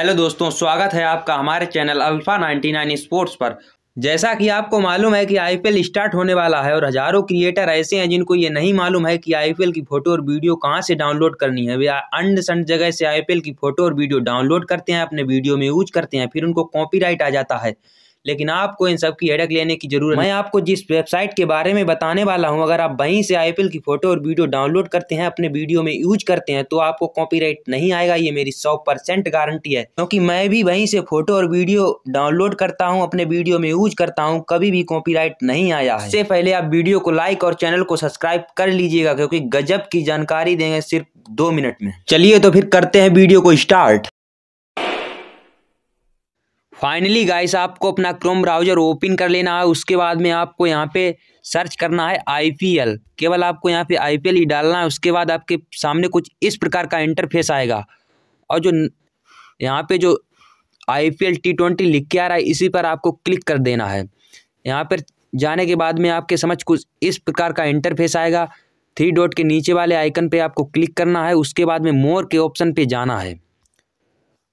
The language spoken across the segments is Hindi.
हेलो दोस्तों स्वागत है आपका हमारे चैनल अल्फा 99 स्पोर्ट्स पर जैसा कि आपको मालूम है कि आईपीएल स्टार्ट होने वाला है और हज़ारों क्रिएटर ऐसे हैं जिनको ये नहीं मालूम है कि आईपीएल की फ़ोटो और वीडियो कहाँ से डाउनलोड करनी है वे अंड संड जगह से आईपीएल की फ़ोटो और वीडियो डाउनलोड करते हैं अपने वीडियो में यूज करते हैं फिर उनको कॉपी आ जाता है लेकिन आपको इन सब की हेडक लेने की जरूरत मैं आपको जिस वेबसाइट के बारे में बताने वाला हूँ अगर आप वहीं से आईपीएल की फोटो और वीडियो डाउनलोड करते हैं अपने वीडियो में यूज करते हैं तो आपको कॉपीराइट नहीं आएगा ये मेरी सौ गारंटी है क्योंकि मैं भी वहीं से फोटो और वीडियो डाउनलोड करता हूँ अपने वीडियो में यूज करता हूँ कभी भी कॉपी नहीं आया इससे पहले आप वीडियो को लाइक और चैनल को सब्सक्राइब कर लीजिएगा क्योंकि गजब की जानकारी देंगे सिर्फ दो मिनट में चलिए तो फिर करते हैं वीडियो को स्टार्ट फाइनली गाइस आपको अपना क्रोम ब्राउजर ओपन कर लेना है उसके बाद में आपको यहाँ पे सर्च करना है आईपीएल केवल आपको यहाँ पे आईपीएल ही डालना है उसके बाद आपके सामने कुछ इस प्रकार का इंटरफेस आएगा और जो यहाँ पे जो I P L T twenty लिख के आ रहा है इसी पर आपको क्लिक कर देना है यहाँ पर जाने के बाद में आपके समझ कुछ इस प्रकार का इंटरफेस आएगा थ्री डॉट के नीचे वाले आइकन पे आपको क्लिक करना है उसके बाद में मोर के ऑप्शन पे जाना है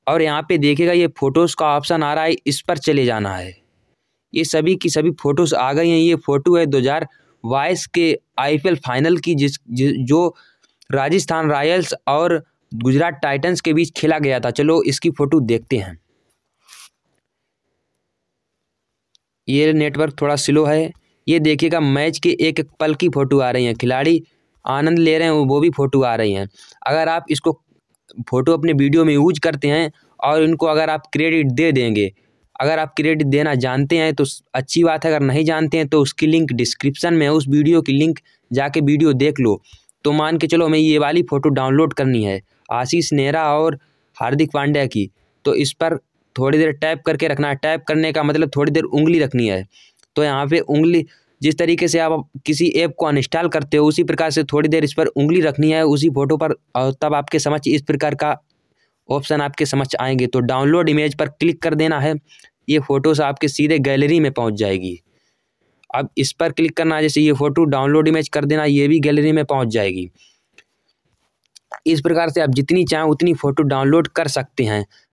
और यहाँ पे देखेगा ये फ़ोटोज़ का ऑप्शन आ रहा है इस पर चले जाना है ये सभी की सभी फ़ोटोज़ आ गई हैं ये फ़ोटो है दो हज़ार बाईस के आईपीएल फाइनल की जिस जो राजस्थान रॉयल्स और गुजरात टाइटंस के बीच खेला गया था चलो इसकी फ़ोटो देखते हैं ये नेटवर्क थोड़ा स्लो है ये देखिएगा मैच के एक एक पल की फ़ोटो आ रही हैं खिलाड़ी आनंद ले रहे हैं वो भी फ़ोटो आ रही हैं अगर आप इसको फ़ोटो अपने वीडियो में यूज करते हैं और इनको अगर आप क्रेडिट दे देंगे अगर आप क्रेडिट देना जानते हैं तो अच्छी बात है अगर नहीं जानते हैं तो उसकी लिंक डिस्क्रिप्सन में है उस वीडियो की लिंक जाके वीडियो देख लो तो मान के चलो हमें ये वाली फ़ोटो डाउनलोड करनी है आशीष नेहरा और हार्दिक पांड्या की तो इस पर थोड़ी देर टैप करके रखना है टैप करने का मतलब थोड़ी देर उंगली रखनी है तो यहाँ पे उंगली जिस तरीके से आप किसी ऐप को अनइंस्टॉल करते हो उसी प्रकार से थोड़ी देर इस पर उंगली रखनी है उसी फ़ोटो पर और तब आपके समझ इस प्रकार का ऑप्शन आपके समझ आएंगे तो डाउनलोड इमेज पर क्लिक कर देना है ये फ़ोटोज़ आपके सीधे गैलरी में पहुँच जाएगी अब इस पर क्लिक करना जैसे ये फ़ोटो डाउनलोड इमेज कर देना ये भी गैलरी में पहुँच जाएगी इस प्रकार से आप जितनी चाहें उतनी फ़ोटो डाउनलोड कर सकते हैं